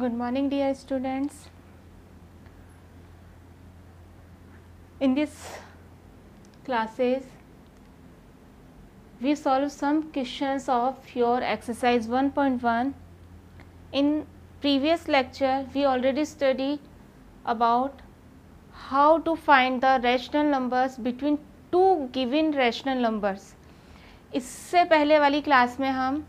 good morning dear students in this classes we solve some question of your exercise one point one in previous lecture we already study about how to find the rational numbers between two given rational numbers इससे पहले वाली class में हम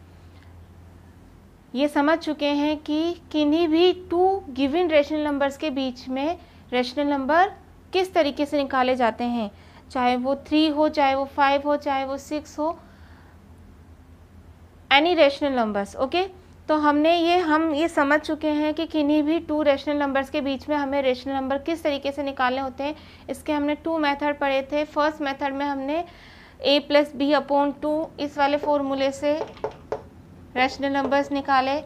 ये समझ चुके हैं कि किन्हीं भी टू गिविन रेशनल नंबर्स के बीच में रेशनल नंबर किस तरीके से निकाले जाते हैं चाहे वो थ्री हो चाहे वो फाइव हो चाहे वो सिक्स हो एनी रेशनल नंबर्स ओके तो हमने ये हम ये समझ चुके हैं कि किन्हीं भी टू रेशनल नंबर्स के बीच में हमें रेशनल नंबर किस तरीके से निकालने होते हैं इसके हमने टू मेथड पढ़े थे फर्स्ट मेथड में हमने A plus B upon two इस वाले फॉर्मूले से रैशनल नंबर्स निकाले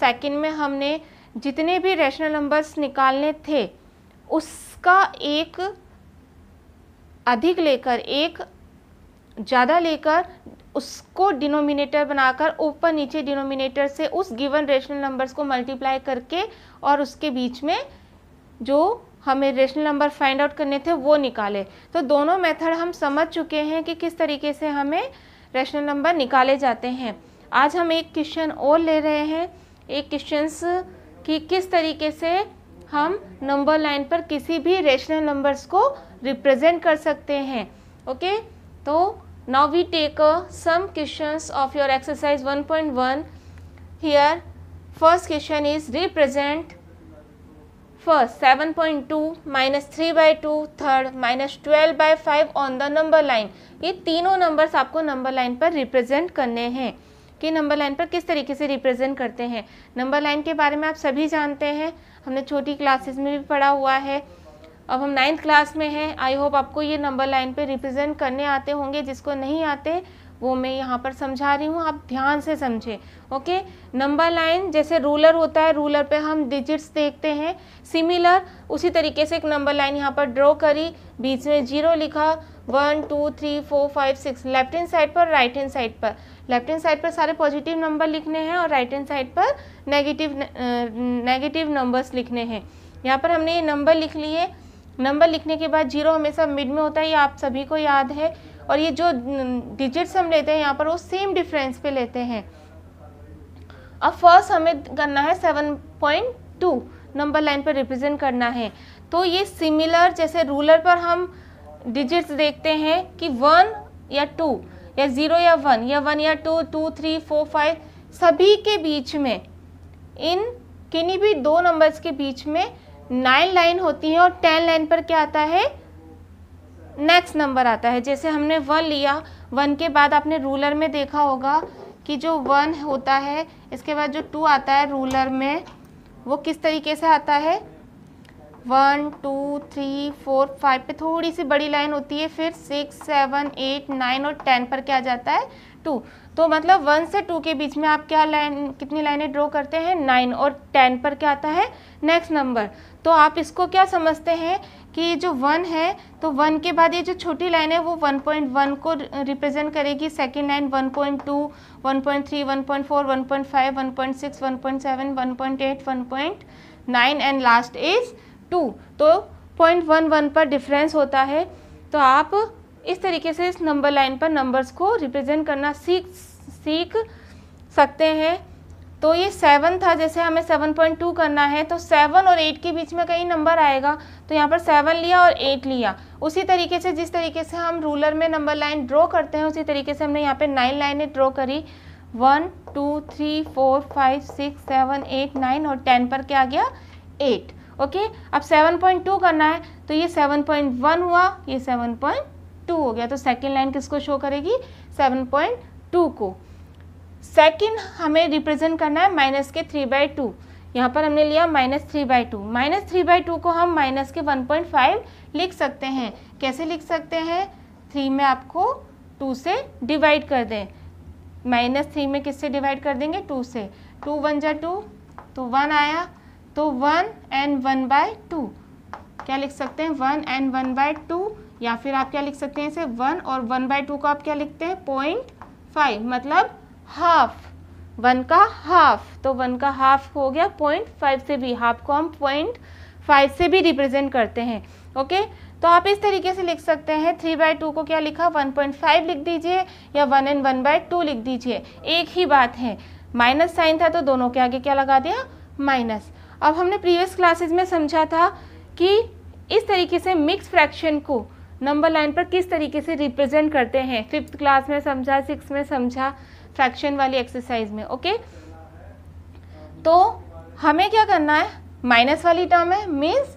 सेकंड में हमने जितने भी रैशनल नंबर्स निकालने थे उसका एक अधिक लेकर एक ज़्यादा लेकर उसको डिनोमिनेटर बनाकर ऊपर नीचे डिनोमिनेटर से उस गिवन रेशनल नंबर्स को मल्टीप्लाई करके और उसके बीच में जो हमें रेशनल नंबर फाइंड आउट करने थे वो निकाले तो दोनों मेथड हम समझ चुके हैं कि किस तरीके से हमें रेशनल नंबर निकाले जाते हैं आज हम एक क्वेश्चन और ले रहे हैं एक क्वेश्चन कि किस तरीके से हम नंबर लाइन पर किसी भी रेशनल नंबर्स को रिप्रेजेंट कर सकते हैं ओके तो now we take some question of your exercise one point one here first question is represent first seven point two minus three by two third minus twelve by five on the number line ये तीनों numbers आपको number line पर represent करने हैं कि number line पर किस तरीके से रिप्रेजेंट करते हैं नंबर लाइन के बारे में आप सभी जानते हैं हमने छोटी क्लासेस में भी पढ़ा हुआ है अब हम नाइन्थ क्लास में हैं आई होप आपको ये नंबर लाइन पर रिप्रेजेंट करने आते होंगे जिसको नहीं आते वो मैं यहाँ पर समझा रही हूँ आप ध्यान से समझें ओके नंबर लाइन जैसे रूलर होता है रूलर पे हम डिजिट्स देखते हैं सिमिलर उसी तरीके से एक नंबर लाइन यहाँ पर ड्रॉ करी बीच में जीरो लिखा one two three four five six left hand side पर राइट हैंड साइड पर लेफ्ट हैंड साइड पर सारे पॉजिटिव नंबर लिखने हैं और राइट हैंड साइड पर नेगेटिव नेगेटिव नंबर्स लिखने हैं यहाँ पर हमने ये नंबर लिख लिए नंबर लिखने के बाद जीरो हमेशा मिड में होता है ये आप सभी को याद है और ये जो डिजिट्स हम लेते हैं यहाँ पर वो सेम डिफरेंस पे लेते हैं अब फर्स्ट हमें करना है seven point two number line पर रिप्रेजेंट करना है तो ये सिमिलर जैसे रूलर पर हम डिजिट्स देखते हैं कि वन या टू या ज़ीरो या वन या वन या two two three four five सभी के बीच में इन किन्हीं भी दो नंबर्स के बीच में नाइन लाइन होती है और टेन लाइन पर क्या आता है नेक्स्ट नंबर आता है जैसे हमने वन लिया वन के बाद आपने रूलर में देखा होगा कि जो वन होता है इसके बाद जो टू आता है रूलर में वो किस तरीके से आता है one two three four five पे थोड़ी सी बड़ी लाइन होती है फिर सिक्स सेवन एट नाइन और टेन पर क्या जाता है टू तो मतलब वन से टू के बीच में आप क्या लाइन कितनी लाइनें ड्रॉ करते हैं नाइन और टेन पर क्या आता है नेक्स्ट नंबर तो आप इसको क्या समझते हैं कि जो वन है तो वन के बाद ये जो छोटी लाइन है वो वन पॉइंट वन को रिप्रेजेंट करेगी second line point seven one point eight one point nine and last is two तो पॉइंट वन वन पर डिफरेंस होता है तो आप इस तरीके से इस नंबर लाइन पर नंबर्स को रिप्रेजेंट करना सीख सीख सकते हैं तो ये सेवन था जैसे हमें सेवन पॉइंट टू करना है तो सेवन और एट के बीच में कई नंबर आएगा तो यहाँ पर सेवन लिया और एट लिया उसी तरीके से जिस तरीके से हम रूलर में नंबर लाइन ड्रॉ करते हैं उसी तरीके से हमने यहाँ पे नाइन लाइनें ड्रॉ करी one two three four five six seven eight nine और टेन पर क्या आ गया एट ओके अब 7.2 करना है तो ये 7.1 हुआ ये 7.2 हो गया तो सेकेंड लाइन किसको शो करेगी 7.2 को सेकेंड हमें रिप्रेजेंट करना है माइनस के थ्री बाई टू यहाँ पर हमने लिया minus three by two minus three by two को हम माइनस के वन पॉइंट फाइव लिख सकते हैं कैसे लिख सकते हैं थ्री में आपको टू से डिवाइड कर दें माइनस थ्री में किससे डिवाइड कर देंगे टू से टू वन जा टू तो वन आया तो one and one by two क्या लिख सकते हैं one and one by two या फिर आप क्या लिख सकते हैं इसे वन और वन बाय टू को आप क्या लिखते हैं पॉइंट फाइव मतलब हाफ वन का हाफ तो वन का हाफ हो गया पॉइंट फाइव से भी हाफ को हम पॉइंट फाइव से भी रिप्रेजेंट करते हैं ओके तो आप इस तरीके से लिख सकते हैं थ्री बाय टू को क्या लिखा वन पॉइंट फाइव लिख दीजिए या one and one by two लिख दीजिए एक ही बात है माइनस साइन था तो दोनों के आगे क्या लगा दिया माइनस अब हमने प्रीवियस क्लासेज में समझा था कि इस तरीके से मिक्स फ्रैक्शन को नंबर लाइन पर किस तरीके से रिप्रेजेंट करते हैं फिफ्थ क्लास में समझा सिक्स में समझा फ्रैक्शन वाली एक्सरसाइज में ओके तो हमें क्या करना है माइनस वाली टर्म है मीन्स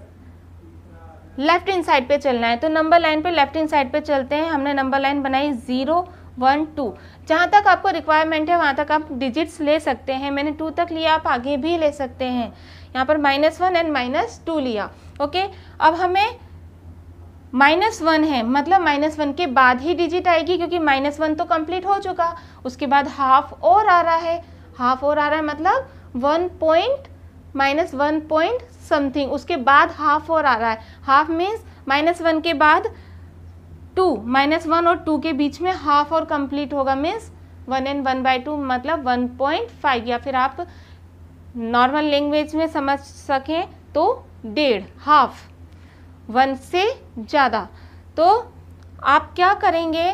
लेफ्ट इन साइड पे चलना है तो नंबर लाइन पे लेफ्ट इन साइड पे चलते हैं हमने नंबर लाइन बनाई ज़ीरो वन टू जहाँ तक आपको रिक्वायरमेंट है वहाँ तक आप डिजिट्स ले सकते हैं मैंने टू तक लिया आप आगे भी ले सकते हैं यहाँ पर minus one and minus two लिया ओके अब हमें माइनस वन है मतलब माइनस वन के बाद ही डिजिट आएगी क्योंकि माइनस वन तो कंप्लीट हो चुका उसके बाद हाफ और आ रहा है हाफ और आ रहा है मतलब one point minus one point something उसके बाद हाफ और आ रहा है हाफ मीन्स माइनस वन के बाद टू माइनस वन और टू के बीच में हाफ और कंप्लीट होगा means one and one by two मतलब वन पॉइंट फाइव या फिर आप नॉर्मल लैंग्वेज में समझ सकें तो डेढ़ हाफ वन से ज़्यादा तो आप क्या करेंगे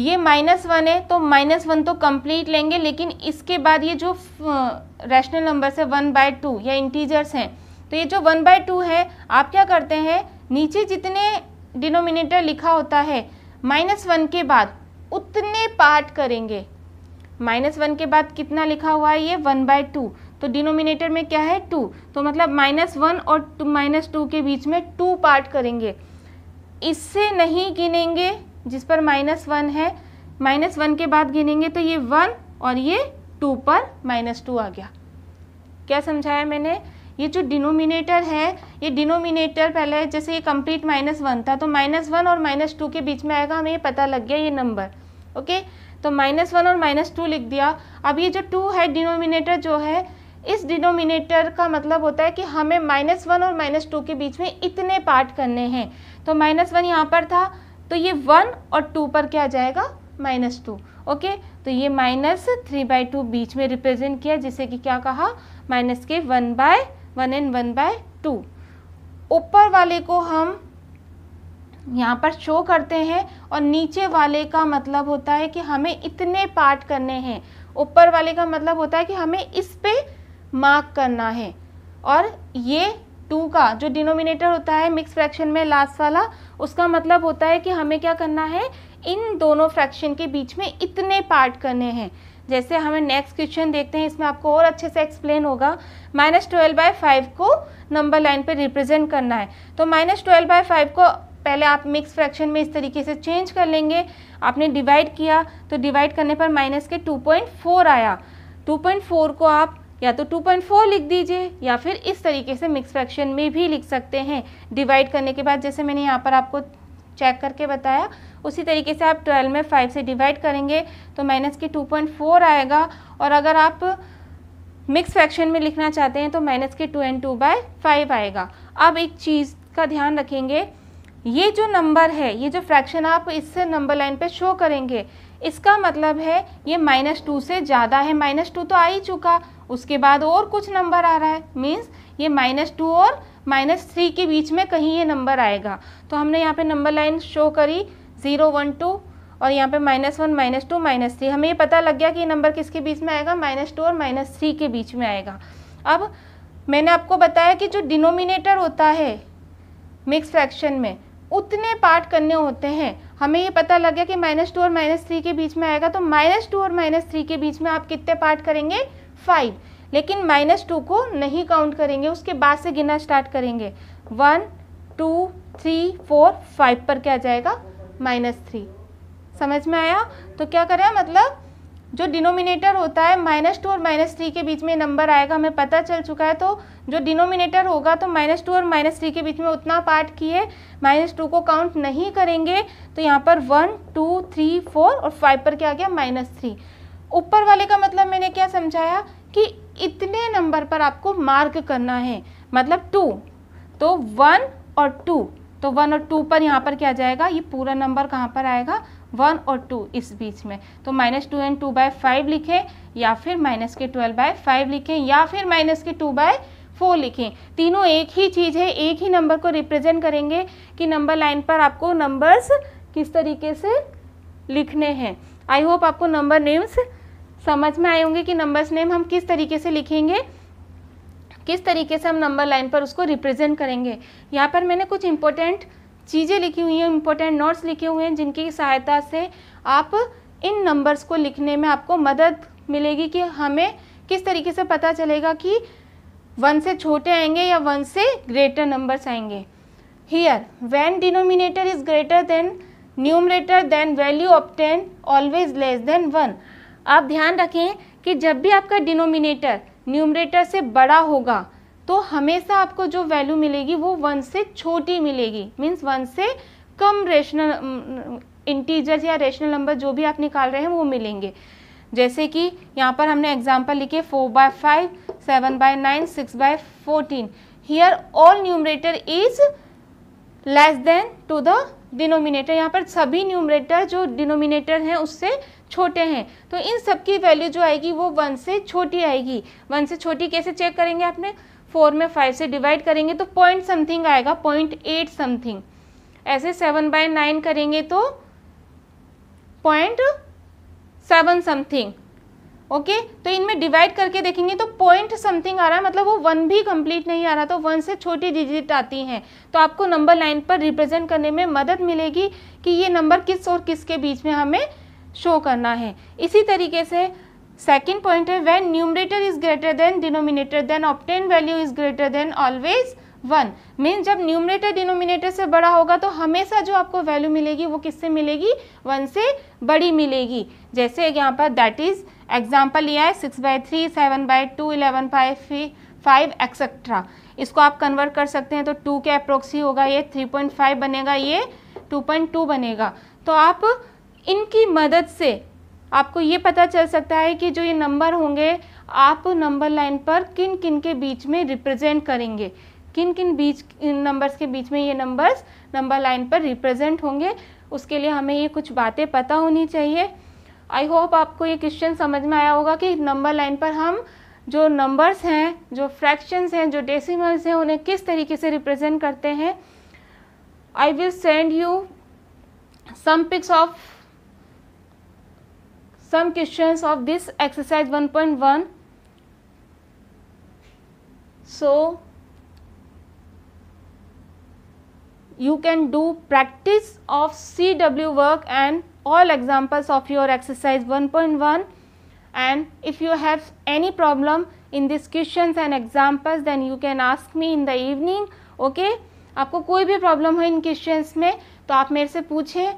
ये माइनस वन है तो माइनस वन तो कंप्लीट लेंगे लेकिन इसके बाद ये जो रैशनल नंबर से वन बाय टू या इंटीजर्स हैं तो ये जो वन बाय टू है आप क्या करते हैं नीचे जितने डिनोमिनेटर लिखा होता है माइनस वन के बाद उतने पार्ट करेंगे माइनस वन के बाद कितना लिखा हुआ है ये वन बाय टू तो डिनोमिनेटर में क्या है टू तो मतलब माइनस वन और माइनस टू के बीच में टू पार्ट करेंगे इससे नहीं गिनेंगे जिस पर माइनस वन है माइनस वन के बाद गिनेंगे तो ये वन और ये टू पर माइनस टू आ गया क्या समझाया मैंने ये जो डिनोमिनेटर है ये डिनोमिनेटर पहले जैसे ये कंप्लीट माइनस वन था तो माइनस वन और माइनस टू के बीच में आएगा हमें ये पता लग गया ये नंबर ओके तो माइनस वन और माइनस टू लिख दिया अब ये जो टू है डिनोमिनेटर जो है इस डिनोमिनेटर का मतलब होता है कि हमें माइनस वन और माइनस टू के बीच में इतने पार्ट करने हैं तो माइनस वन यहाँ पर था तो ये वन और टू पर क्या जाएगा माइनस टू ओके तो ये माइनस थ्री बाई टू बीच में रिप्रेजेंट किया जिसे कि क्या कहा माइनस के one by one and one by two ऊपर वाले को हम यहाँ पर शो करते हैं और नीचे वाले का मतलब होता है कि हमें इतने पार्ट करने हैं ऊपर वाले का मतलब होता है कि हमें इस पे मार्क करना है और ये टू का जो डिनोमिनेटर होता है मिक्स फ्रैक्शन में लास्ट वाला उसका मतलब होता है कि हमें क्या करना है इन दोनों फ्रैक्शन के बीच में इतने पार्ट करने हैं जैसे हमें नेक्स्ट क्वेश्चन देखते हैं इसमें आपको और अच्छे से एक्सप्लेन होगा माइनस ट्वेल्व बाई फाइव को नंबर लाइन पे रिप्रेजेंट करना है तो माइनस ट्वेल्व बाई फाइव को पहले आप मिक्स फ्रैक्शन में इस तरीके से चेंज कर लेंगे आपने डिवाइड किया तो डिवाइड करने पर माइनस के 2.4 आया 2.4 को आप या तो 2.4 लिख दीजिए या फिर इस तरीके से मिक्स फ्रैक्शन में भी लिख सकते हैं डिवाइड करने के बाद जैसे मैंने यहाँ पर आपको चेक करके बताया उसी तरीके से आप ट्वेल्व में फाइव से डिवाइड करेंगे तो माइनस के 2.4 आएगा और अगर आप मिक्स फ्रैक्शन में लिखना चाहते हैं तो माइनस के two and two by five आएगा अब एक चीज़ का ध्यान रखेंगे ये जो नंबर है ये जो फ्रैक्शन आप इससे नंबर लाइन पे शो करेंगे इसका मतलब है ये माइनस टू से ज़्यादा है माइनस टू तो आ ही चुका उसके बाद और कुछ नंबर आ रहा है मीन्स ये माइनस टू और माइनस थ्री के बीच में कहीं ये नंबर आएगा तो हमने यहाँ पे नंबर लाइन शो करी ज़ीरो वन टू और यहाँ पे minus one minus two minus three हमें ये पता लग गया कि ये नंबर किसके बीच में आएगा माइनस टू और माइनस थ्री के बीच में आएगा अब मैंने आपको बताया कि जो डिनोमिनेटर होता है मिक्स फ्रैक्शन में उतने पार्ट करने होते हैं हमें ये पता लग गया कि माइनस टू और माइनस थ्री के बीच में आएगा तो माइनस टू और माइनस थ्री के बीच में आप कितने पार्ट करेंगे फाइव लेकिन माइनस टू को नहीं काउंट करेंगे उसके बाद से गिनना स्टार्ट करेंगे one two three four five पर क्या जाएगा माइनस थ्री समझ में आया तो क्या करें मतलब जो डिनोमिनेटर होता है माइनस टू और माइनस थ्री के बीच में नंबर आएगा हमें पता चल चुका है तो जो डिनोमिनेटर होगा तो माइनस टू और माइनस थ्री के बीच में उतना पार्ट किए माइनस टू को काउंट नहीं करेंगे तो यहाँ पर वन टू थ्री फोर और फाइव पर क्या आ गया माइनस थ्री ऊपर वाले का मतलब मैंने क्या समझाया कि इतने नंबर पर आपको मार्क करना है मतलब टू तो वन और टू तो वन और टू पर यहाँ पर क्या जाएगा ये पूरा नंबर कहाँ पर आएगा वन और टू इस बीच में तो minus two and two by five लिखें या फिर माइनस के ट्वेल्व बाय फाइव लिखें या फिर माइनस के टू बाय फोर लिखें तीनों एक ही चीज़ है एक ही नंबर को रिप्रेजेंट करेंगे कि नंबर लाइन पर आपको नंबर्स किस तरीके से लिखने हैं आई होप आपको नंबर नेम्स समझ में आए होंगे कि नंबर्स नेम हम किस तरीके से लिखेंगे किस तरीके से हम नंबर लाइन पर उसको रिप्रेजेंट करेंगे यहाँ पर मैंने कुछ इंपॉर्टेंट चीज़ें लिखी हुई हैं इंपॉर्टेंट नोट्स लिखे हुए हैं जिनकी सहायता से आप इन नंबर्स को लिखने में आपको मदद मिलेगी कि हमें किस तरीके से पता चलेगा कि वन से छोटे आएंगे या वन से ग्रेटर नंबर्स आएंगे here denominator is greater greater numerator than value of ten always less than one आप ध्यान रखें कि जब भी आपका डिनोमिनेटर न्यूमरेटर से बड़ा होगा तो हमेशा आपको जो वैल्यू मिलेगी वो वन से छोटी मिलेगी मीन्स वन से कम रेशनल इंटीजर्स या रेशनल नंबर जो भी आप निकाल रहे हैं वो मिलेंगे जैसे कि यहाँ पर हमने एग्जाम्पल लिखे four by five seven by nine six by fourteen here all numerator is less than to the denominator यहाँ पर सभी न्यूमरेटर जो डिनोमिनेटर हैं उससे छोटे हैं तो इन सब की वैल्यू जो आएगी वो वन से छोटी आएगी वन से छोटी कैसे चेक करेंगे आपने फोर में फाइव से डिवाइड करेंगे तो पॉइंट समथिंग आएगा पॉइंट एट समथिंग ऐसे सेवन बाय नाइन करेंगे तो पॉइंट सेवन समथिंग ओके तो इनमें डिवाइड करके देखेंगे तो पॉइंट समथिंग आ रहा है मतलब वो वन भी कंप्लीट नहीं आ रहा तो वन से छोटी डिजिट आती हैं तो आपको नंबर लाइन पर रिप्रेजेंट करने में मदद मिलेगी कि ये नंबर किस और किसके बीच में हमें शो करना है इसी तरीके से सेकेंड पॉइंट है when numerator is greater than denominator then obtain value is greater than always one मीन्स जब न्यूमरेटर डिनोमिनेटर से बड़ा होगा तो हमेशा जो आपको वैल्यू मिलेगी वो किससे मिलेगी वन से बड़ी मिलेगी जैसे यहाँ पर दैट इज एग्जाम्पल लिया है six by three seven by two eleven by five etcetera इसको आप कन्वर्ट कर सकते हैं तो टू के अप्रोक्सी होगा ये थ्री पॉइंट फाइव बनेगा ये टू पॉइंट टू बनेगा तो आप इनकी मदद से आपको ये पता चल सकता है कि जो ये नंबर होंगे आप नंबर लाइन पर किन किन के बीच में रिप्रेजेंट करेंगे किन किन बीच नंबर्स के बीच में ये नंबर्स नंबर लाइन पर रिप्रेजेंट होंगे उसके लिए हमें ये कुछ बातें पता होनी चाहिए आई होप आपको ये क्वेश्चन समझ में आया होगा कि नंबर लाइन पर हम जो नंबर्स हैं जो फ्रैक्शंस हैं जो डेसिमल्स हैं उन्हें किस तरीके से रिप्रेजेंट करते हैं I will send you some pics of some questions of this exercise 1.1 so you can do practice of CW work and all examples of your exercise 1.1 and if you have any problem in these questions and examples then you can ask me in the evening okay आपको कोई भी problem हो इन questions में तो आप मेरे से पूछें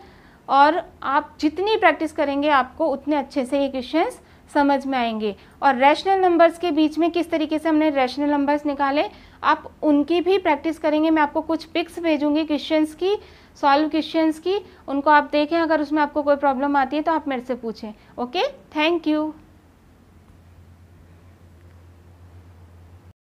और आप जितनी प्रैक्टिस करेंगे आपको उतने अच्छे से ये क्वेश्चन समझ में आएंगे और रैशनल नंबर्स के बीच में किस तरीके से हमने रैशनल नंबर्स निकाले आप उनकी भी प्रैक्टिस करेंगे मैं आपको कुछ पिक्स भेजूंगी क्वेश्चंस की सॉल्व क्वेश्चंस की उनको आप देखें अगर उसमें आपको कोई प्रॉब्लम आती है तो आप मेरे से पूछें ओके थैंक यू